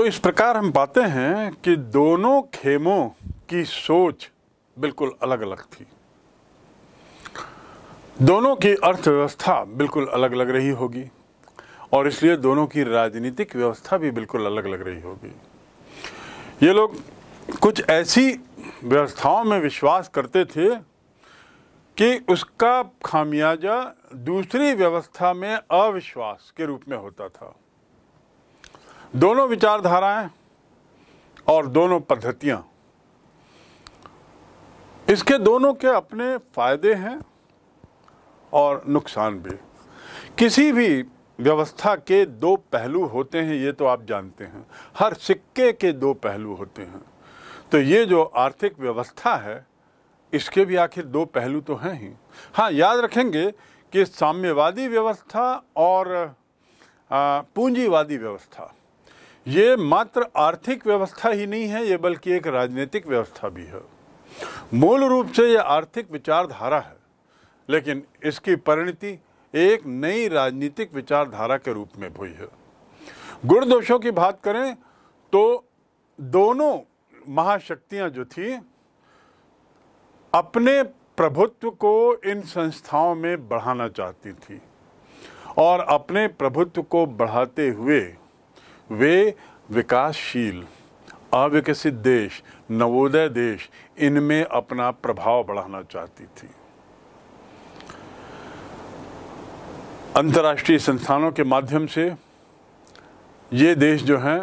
तो इस प्रकार हम पाते हैं कि दोनों खेमों की सोच बिल्कुल अलग अलग थी दोनों की अर्थव्यवस्था बिल्कुल अलग अलग रही होगी और इसलिए दोनों की राजनीतिक व्यवस्था भी बिल्कुल अलग अलग रही होगी ये लोग कुछ ऐसी व्यवस्थाओं में विश्वास करते थे कि उसका खामियाजा दूसरी व्यवस्था में अविश्वास के रूप में होता था दोनों विचारधाराएं और दोनों पद्धतियां इसके दोनों के अपने फायदे हैं और नुकसान भी किसी भी व्यवस्था के दो पहलू होते हैं ये तो आप जानते हैं हर सिक्के के दो पहलू होते हैं तो ये जो आर्थिक व्यवस्था है इसके भी आखिर दो पहलू तो हैं ही हाँ याद रखेंगे कि साम्यवादी व्यवस्था और पूंजीवादी व्यवस्था ये मात्र आर्थिक व्यवस्था ही नहीं है ये बल्कि एक राजनीतिक व्यवस्था भी है मूल रूप से ये आर्थिक विचारधारा है लेकिन इसकी परिणति एक नई राजनीतिक विचारधारा के रूप में हुई है गुण दोषों की बात करें तो दोनों महाशक्तियां जो थी अपने प्रभुत्व को इन संस्थाओं में बढ़ाना चाहती थी और अपने प्रभुत्व को बढ़ाते हुए वे विकासशील अविकसित देश नवोदय देश इनमें अपना प्रभाव बढ़ाना चाहती थी अंतर्राष्ट्रीय संस्थानों के माध्यम से ये देश जो हैं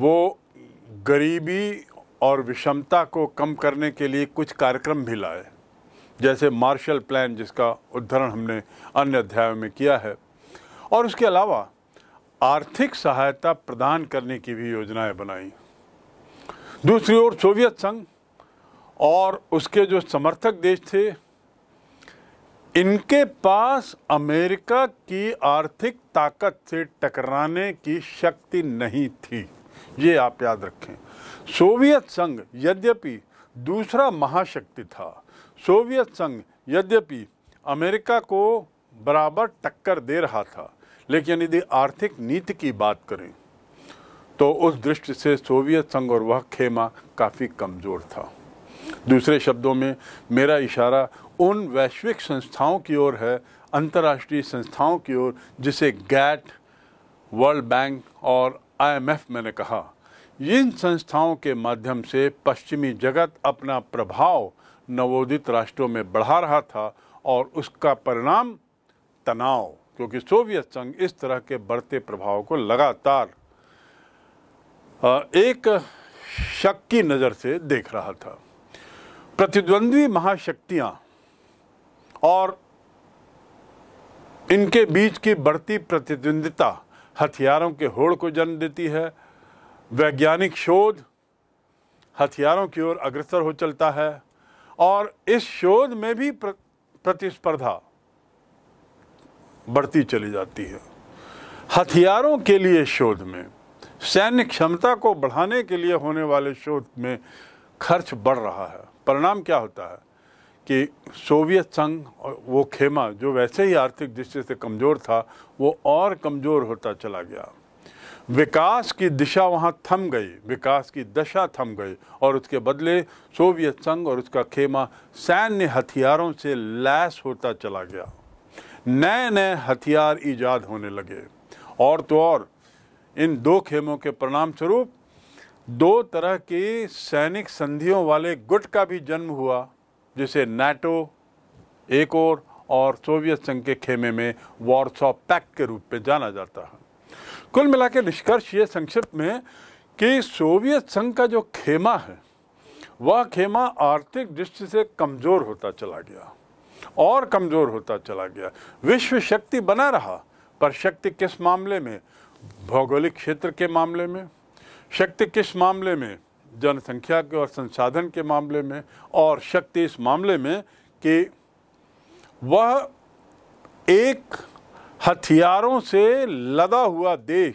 वो गरीबी और विषमता को कम करने के लिए कुछ कार्यक्रम भी लाए जैसे मार्शल प्लान जिसका उद्धरण हमने अन्य अध्यायों में किया है और उसके अलावा आर्थिक सहायता प्रदान करने की भी योजनाएं बनाई दूसरी ओर सोवियत संघ और उसके जो समर्थक देश थे इनके पास अमेरिका की आर्थिक ताकत से टकराने की शक्ति नहीं थी ये आप याद रखें सोवियत संघ यद्यपि दूसरा महाशक्ति था सोवियत संघ यद्यपि अमेरिका को बराबर टक्कर दे रहा था लेकिन यदि आर्थिक नीति की बात करें तो उस दृष्टि से सोवियत संघ और वह खेमा काफ़ी कमज़ोर था दूसरे शब्दों में मेरा इशारा उन वैश्विक संस्थाओं की ओर है अंतर्राष्ट्रीय संस्थाओं की ओर जिसे गैट वर्ल्ड बैंक और आईएमएफ मैंने कहा इन संस्थाओं के माध्यम से पश्चिमी जगत अपना प्रभाव नवोदित राष्ट्रों में बढ़ा रहा था और उसका परिणाम तनाव क्योंकि सोवियत संघ इस तरह के बढ़ते प्रभाव को लगातार एक शक की नज़र से देख रहा था प्रतिद्वंद्वी महाशक्तियां और इनके बीच की बढ़ती प्रतिद्वंदिता हथियारों के होड़ को जन्म देती है वैज्ञानिक शोध हथियारों की ओर अग्रसर हो चलता है और इस शोध में भी प्रतिस्पर्धा बढ़ती चली जाती है हथियारों के लिए शोध में सैन्य क्षमता को बढ़ाने के लिए होने वाले शोध में खर्च बढ़ रहा है परिणाम क्या होता है कि सोवियत संघ और वो खेमा जो वैसे ही आर्थिक दृष्टि से कमज़ोर था वो और कमज़ोर होता चला गया विकास की दिशा वहाँ थम गई विकास की दशा थम गई और उसके बदले सोवियत संघ और उसका खेमा सैन्य हथियारों से लैस होता चला गया नए नए हथियार ईजाद होने लगे और तो और इन दो खेमों के परिणाम स्वरूप दो तरह की सैनिक संधियों वाले गुट का भी जन्म हुआ जिसे नाटो एक और और सोवियत संघ के खेमे में वॉरसॉ पैक्ट के रूप में जाना जाता है कुल मिला के निष्कर्ष ये संक्षिप्त में कि सोवियत संघ का जो खेमा है वह खेमा आर्थिक दृष्टि से कमज़ोर होता चला गया और कमज़ोर होता चला गया विश्व शक्ति बना रहा पर शक्ति किस मामले में भौगोलिक क्षेत्र के मामले में शक्ति किस मामले में जनसंख्या के और संसाधन के मामले में और शक्ति इस मामले में कि वह एक हथियारों से लदा हुआ देश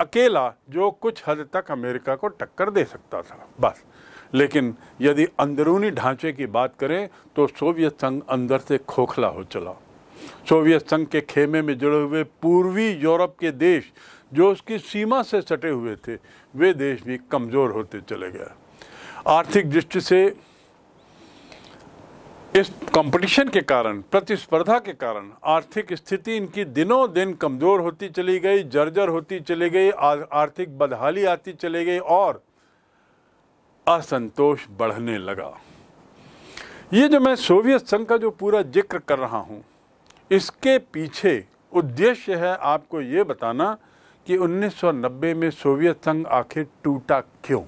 अकेला जो कुछ हद तक अमेरिका को टक्कर दे सकता था बस लेकिन यदि अंदरूनी ढांचे की बात करें तो सोवियत संघ अंदर से खोखला हो चला सोवियत संघ के खेमे में जुड़े हुए पूर्वी यूरोप के देश जो उसकी सीमा से सटे हुए थे वे देश भी कमज़ोर होते चले गए आर्थिक दृष्टि से इस कंपटीशन के कारण प्रतिस्पर्धा के कारण आर्थिक स्थिति इनकी दिनों दिन कमज़ोर होती चली गई जर्जर होती चली गई आर्थिक बदहाली आती चली गई और असंतोष बढ़ने लगा ये जो मैं सोवियत संघ का जो पूरा जिक्र कर रहा हूँ इसके पीछे उद्देश्य है आपको ये बताना कि 1990 में सोवियत संघ आखिर टूटा क्यों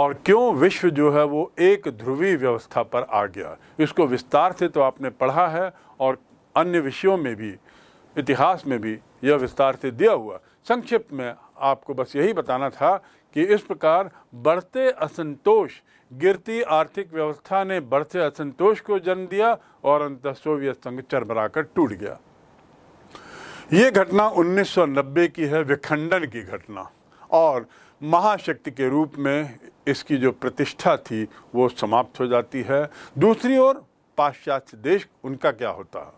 और क्यों विश्व जो है वो एक ध्रुवी व्यवस्था पर आ गया इसको विस्तार से तो आपने पढ़ा है और अन्य विषयों में भी इतिहास में भी यह विस्तार से दिया हुआ संक्षिप्त में आपको बस यही बताना था कि इस प्रकार बढ़ते असंतोष गिरती आर्थिक व्यवस्था ने बढ़ते असंतोष को जन्म दिया और अंत सोवियत संघ चरमराकर टूट गया ये घटना 1990 की है विखंडन की घटना और महाशक्ति के रूप में इसकी जो प्रतिष्ठा थी वो समाप्त हो जाती है दूसरी ओर पाश्चात्य देश उनका क्या होता है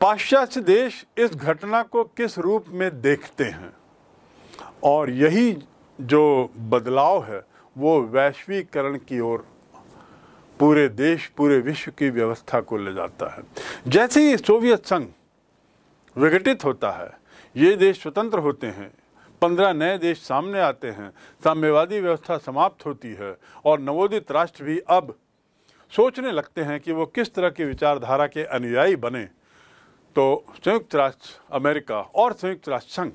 पाश्चात्य देश इस घटना को किस रूप में देखते हैं और यही जो बदलाव है वो वैश्वीकरण की ओर पूरे देश पूरे विश्व की व्यवस्था को ले जाता है जैसे ही सोवियत संघ विघटित होता है ये देश स्वतंत्र होते हैं पंद्रह नए देश सामने आते हैं साम्यवादी व्यवस्था समाप्त होती है और नवोदित राष्ट्र भी अब सोचने लगते हैं कि वो किस तरह की विचारधारा के अनुयायी बने तो संयुक्त राष्ट्र अमेरिका और संयुक्त राष्ट्र संघ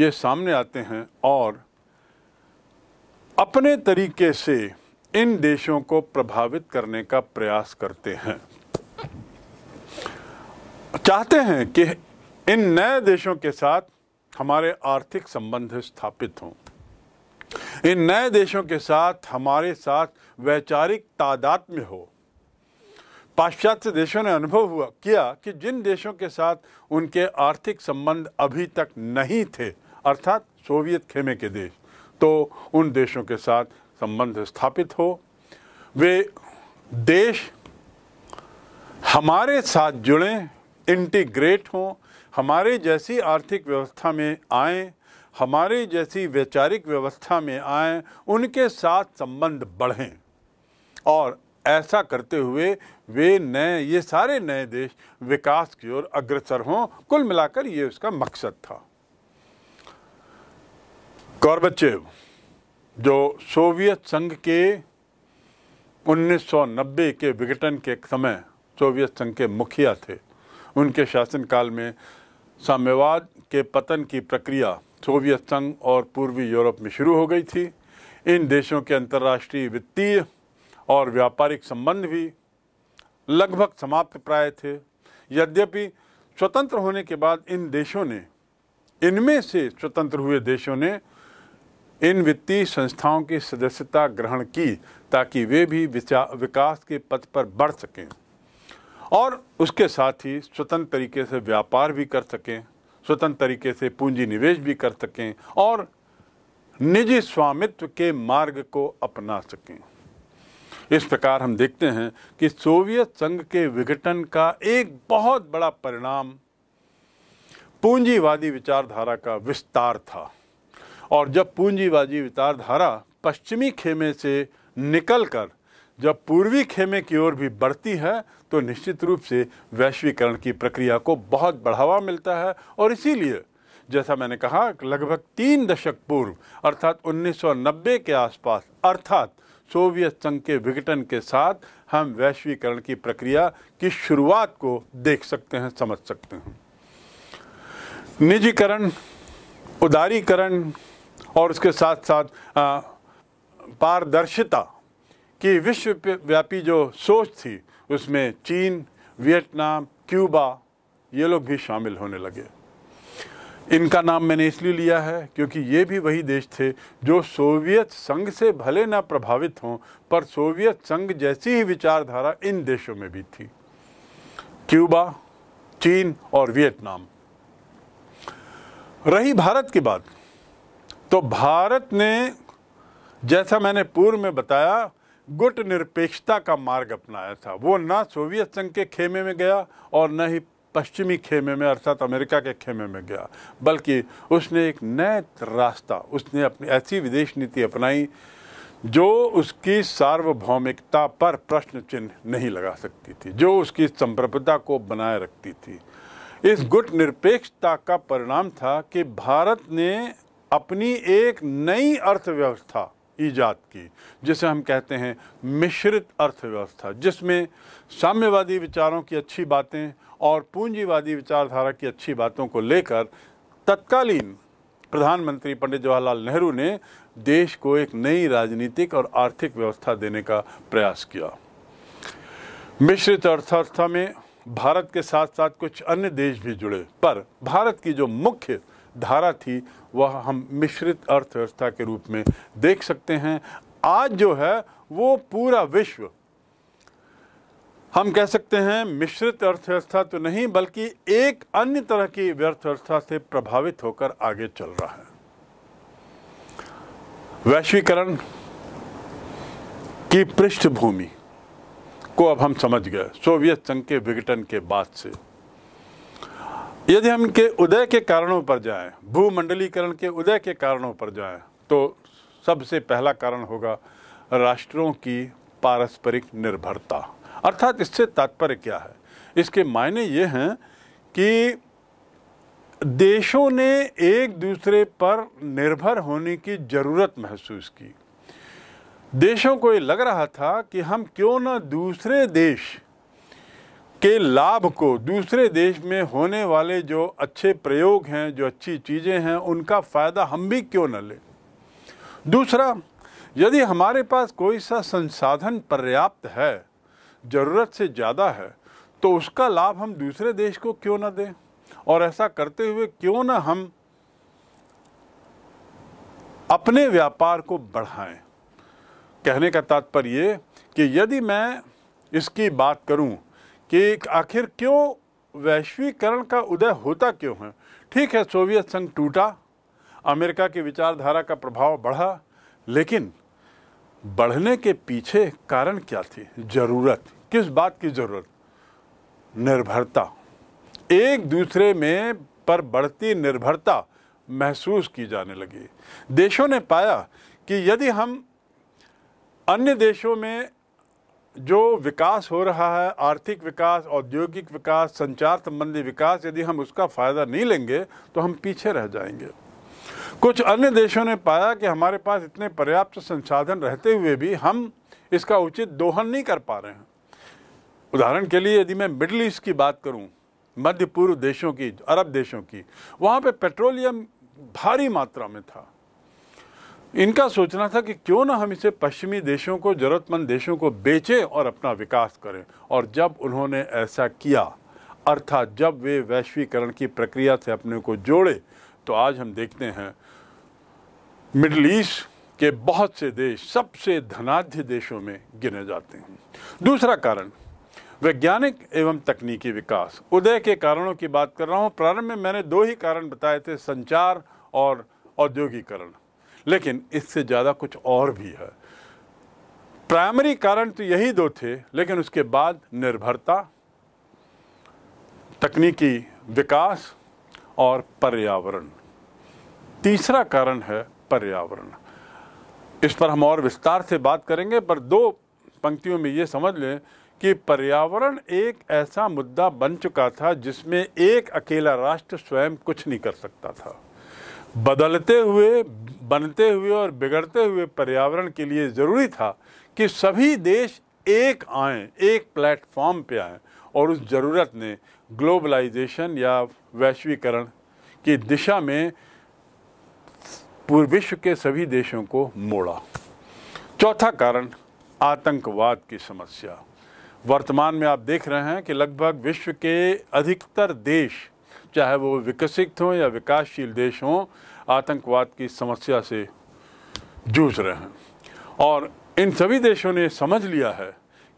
ये सामने आते हैं और अपने तरीके से इन देशों को प्रभावित करने का प्रयास करते हैं चाहते हैं कि इन नए देशों के साथ हमारे आर्थिक संबंध स्थापित हों इन नए देशों के साथ हमारे साथ वैचारिक तादाद में हो पाश्चात्य देशों ने अनुभव हुआ किया कि जिन देशों के साथ उनके आर्थिक संबंध अभी तक नहीं थे अर्थात सोवियत खेमे के देश तो उन देशों के साथ संबंध स्थापित हो वे देश हमारे साथ जुड़ें इंटीग्रेट हों हमारे जैसी आर्थिक व्यवस्था में आए हमारे जैसी वैचारिक व्यवस्था में आए उनके साथ संबंध बढ़ें और ऐसा करते हुए वे नए ये सारे नए देश विकास की ओर अग्रसर हों कुल मिलाकर ये उसका मकसद था गौरबचेव जो सोवियत संघ के 1990 के विघटन के समय सोवियत संघ के मुखिया थे उनके शासनकाल में साम्यवाद के पतन की प्रक्रिया सोवियत संघ और पूर्वी यूरोप में शुरू हो गई थी इन देशों के अंतर्राष्ट्रीय वित्तीय और व्यापारिक संबंध भी लगभग समाप्त प्राय थे यद्यपि स्वतंत्र होने के बाद इन देशों ने इनमें से स्वतंत्र हुए देशों ने इन वित्तीय संस्थाओं की सदस्यता ग्रहण की ताकि वे भी विकास के पथ पर बढ़ सकें और उसके साथ ही स्वतंत्र तरीके से व्यापार भी कर सकें स्वतंत्र तरीके से पूंजी निवेश भी कर सकें और निजी स्वामित्व के मार्ग को अपना सकें इस प्रकार हम देखते हैं कि सोवियत संघ के विघटन का एक बहुत बड़ा परिणाम पूंजीवादी विचारधारा का विस्तार था और जब पूंजीबाजी विचारधारा पश्चिमी खेमे से निकलकर जब पूर्वी खेमे की ओर भी बढ़ती है तो निश्चित रूप से वैश्वीकरण की प्रक्रिया को बहुत बढ़ावा मिलता है और इसीलिए जैसा मैंने कहा लगभग तीन दशक पूर्व अर्थात 1990 के आसपास अर्थात सोवियत संघ के विघटन के साथ हम वैश्वीकरण की प्रक्रिया की शुरुआत को देख सकते हैं समझ सकते हैं निजीकरण उदारीकरण और उसके साथ साथ पारदर्शिता की विश्वव्यापी जो सोच थी उसमें चीन वियतनाम क्यूबा ये लोग भी शामिल होने लगे इनका नाम मैंने इसलिए लिया है क्योंकि ये भी वही देश थे जो सोवियत संघ से भले ना प्रभावित हों पर सोवियत संघ जैसी ही विचारधारा इन देशों में भी थी क्यूबा चीन और वियतनाम रही भारत की बात तो भारत ने जैसा मैंने पूर्व में बताया गुट निरपेक्षता का मार्ग अपनाया था वो ना सोवियत संघ के खेमे में गया और न ही पश्चिमी खेमे में अर्थात अमेरिका के खेमे में गया बल्कि उसने एक नए रास्ता उसने अपनी ऐसी विदेश नीति अपनाई जो उसकी सार्वभौमिकता पर प्रश्न चिन्ह नहीं लगा सकती थी जो उसकी संप्रभुता को बनाए रखती थी इस गुट निरपेक्षता का परिणाम था कि भारत ने अपनी एक नई अर्थव्यवस्था ईजाद की जिसे हम कहते हैं मिश्रित अर्थव्यवस्था जिसमें साम्यवादी विचारों की अच्छी बातें और पूंजीवादी विचारधारा की अच्छी बातों को लेकर तत्कालीन प्रधानमंत्री पंडित जवाहरलाल नेहरू ने देश को एक नई राजनीतिक और आर्थिक व्यवस्था देने का प्रयास किया मिश्रित अर्थव्यवस्था में भारत के साथ साथ कुछ अन्य देश भी जुड़े पर भारत की जो मुख्य धारा थी वह हम मिश्रित अर्थव्यवस्था के रूप में देख सकते हैं आज जो है वो पूरा विश्व हम कह सकते हैं मिश्रित अर्थव्यवस्था तो नहीं बल्कि एक अन्य तरह की अर्थव्यवस्था से प्रभावित होकर आगे चल रहा है वैश्वीकरण की पृष्ठभूमि को अब हम समझ गए सोवियत संघ के विघटन के बाद से यदि हम के उदय के कारणों पर जाएं भूमंडलीकरण के उदय के कारणों पर जाएं तो सबसे पहला कारण होगा राष्ट्रों की पारस्परिक निर्भरता अर्थात इससे तात्पर्य क्या है इसके मायने ये हैं कि देशों ने एक दूसरे पर निर्भर होने की ज़रूरत महसूस की देशों को ये लग रहा था कि हम क्यों ना दूसरे देश के लाभ को दूसरे देश में होने वाले जो अच्छे प्रयोग हैं जो अच्छी चीज़ें हैं उनका फ़ायदा हम भी क्यों न लें दूसरा यदि हमारे पास कोई सा संसाधन पर्याप्त है ज़रूरत से ज़्यादा है तो उसका लाभ हम दूसरे देश को क्यों न दें और ऐसा करते हुए क्यों न हम अपने व्यापार को बढ़ाएं कहने का तात्पर्य कि यदि मैं इसकी बात करूं कि आखिर क्यों वैश्वीकरण का उदय होता क्यों है ठीक है सोवियत संघ टूटा अमेरिका की विचारधारा का प्रभाव बढ़ा लेकिन बढ़ने के पीछे कारण क्या थी ज़रूरत किस बात की ज़रूरत निर्भरता एक दूसरे में पर बढ़ती निर्भरता महसूस की जाने लगी देशों ने पाया कि यदि हम अन्य देशों में जो विकास हो रहा है आर्थिक विकास औद्योगिक विकास संचार संबंधी विकास यदि हम उसका फ़ायदा नहीं लेंगे तो हम पीछे रह जाएंगे कुछ अन्य देशों ने पाया कि हमारे पास इतने पर्याप्त संसाधन रहते हुए भी हम इसका उचित दोहन नहीं कर पा रहे हैं उदाहरण के लिए यदि मैं मिडल ईस्ट की बात करूं मध्य पूर्व देशों की अरब देशों की वहाँ पे पेट्रोलियम भारी मात्रा में था इनका सोचना था कि क्यों ना हम इसे पश्चिमी देशों को ज़रूरतमंद देशों को बेचें और अपना विकास करें और जब उन्होंने ऐसा किया अर्थात जब वे वैश्वीकरण की प्रक्रिया से अपने को जोड़े तो आज हम देखते हैं मिडल ईस्ट के बहुत से देश सबसे धनाध्य देशों में गिने जाते हैं दूसरा कारण वैज्ञानिक एवं तकनीकी विकास उदय के कारणों की बात कर रहा हूँ प्रारंभ में मैंने दो ही कारण बताए थे संचार और औद्योगिकरण लेकिन इससे ज़्यादा कुछ और भी है प्राइमरी कारण तो यही दो थे लेकिन उसके बाद निर्भरता तकनीकी विकास और पर्यावरण तीसरा कारण है पर्यावरण इस पर हम और विस्तार से बात करेंगे पर दो पंक्तियों में ये समझ लें कि पर्यावरण एक ऐसा मुद्दा बन चुका था जिसमें एक अकेला राष्ट्र स्वयं कुछ नहीं कर सकता था बदलते हुए बनते हुए और बिगड़ते हुए पर्यावरण के लिए ज़रूरी था कि सभी देश एक आए एक प्लेटफॉर्म पे आए और उस ज़रूरत ने ग्लोबलाइजेशन या वैश्वीकरण की दिशा में पूरे विश्व के सभी देशों को मोड़ा चौथा कारण आतंकवाद की समस्या वर्तमान में आप देख रहे हैं कि लगभग विश्व के अधिकतर देश चाहे वो विकसित हों या विकासशील देश हों आतंकवाद की समस्या से जूझ रहे हैं और इन सभी देशों ने समझ लिया है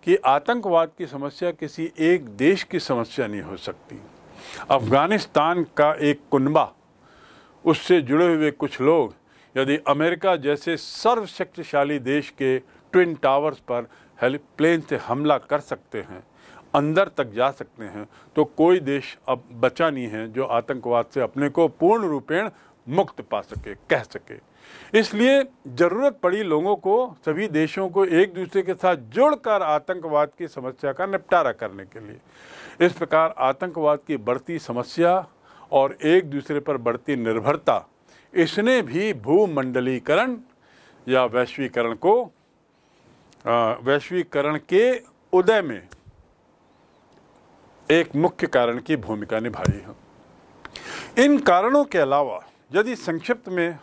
कि आतंकवाद की समस्या किसी एक देश की समस्या नहीं हो सकती अफ़गानिस्तान का एक कुनबा उससे जुड़े हुए कुछ लोग यदि अमेरिका जैसे सर्वशक्तिशाली देश के ट्विन टावर्स पर हेलीप्लेन प्लेन से हमला कर सकते हैं अंदर तक जा सकते हैं तो कोई देश अब बचा नहीं है जो आतंकवाद से अपने को पूर्ण रूपेण मुक्त पा सके कह सके इसलिए ज़रूरत पड़ी लोगों को सभी देशों को एक दूसरे के साथ जोड़कर आतंकवाद की समस्या का निपटारा करने के लिए इस प्रकार आतंकवाद की बढ़ती समस्या और एक दूसरे पर बढ़ती निर्भरता इसने भी भूमंडलीकरण या वैश्वीकरण को वैश्वीकरण के उदय में एक मुख्य कारण की भूमिका निभाई है इन कारणों के अलावा यदि संक्षिप्त में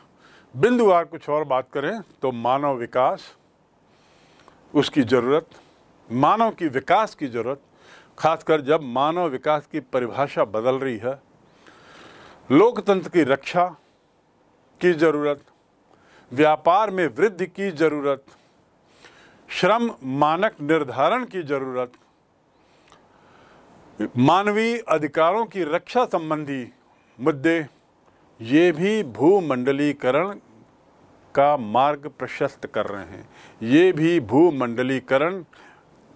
बिंदुवार कुछ और बात करें तो मानव विकास उसकी ज़रूरत मानव की विकास की ज़रूरत खासकर जब मानव विकास की परिभाषा बदल रही है लोकतंत्र की रक्षा की ज़रूरत व्यापार में वृद्धि की ज़रूरत श्रम मानक निर्धारण की ज़रूरत मानवीय अधिकारों की रक्षा संबंधी मुद्दे ये भी भूमंडलीकरण का मार्ग प्रशस्त कर रहे हैं ये भी भूमंडलीकरण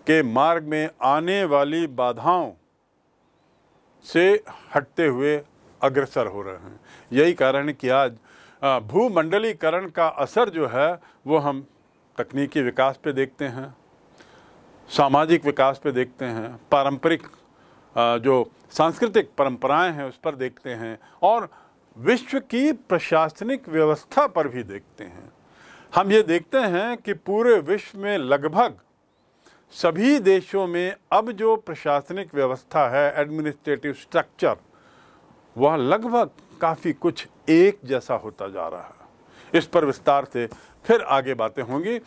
के मार्ग में आने वाली बाधाओं से हटते हुए अग्रसर हो रहे हैं यही कारण है कि आज भूमंडलीकरण का असर जो है वो हम तकनीकी विकास पे देखते हैं सामाजिक विकास पे देखते हैं पारंपरिक जो सांस्कृतिक परंपराएं हैं उस पर देखते हैं और विश्व की प्रशासनिक व्यवस्था पर भी देखते हैं हम ये देखते हैं कि पूरे विश्व में लगभग सभी देशों में अब जो प्रशासनिक व्यवस्था है एडमिनिस्ट्रेटिव स्ट्रक्चर वह लगभग काफ़ी कुछ एक जैसा होता जा रहा है इस पर विस्तार से फिर आगे बातें होंगी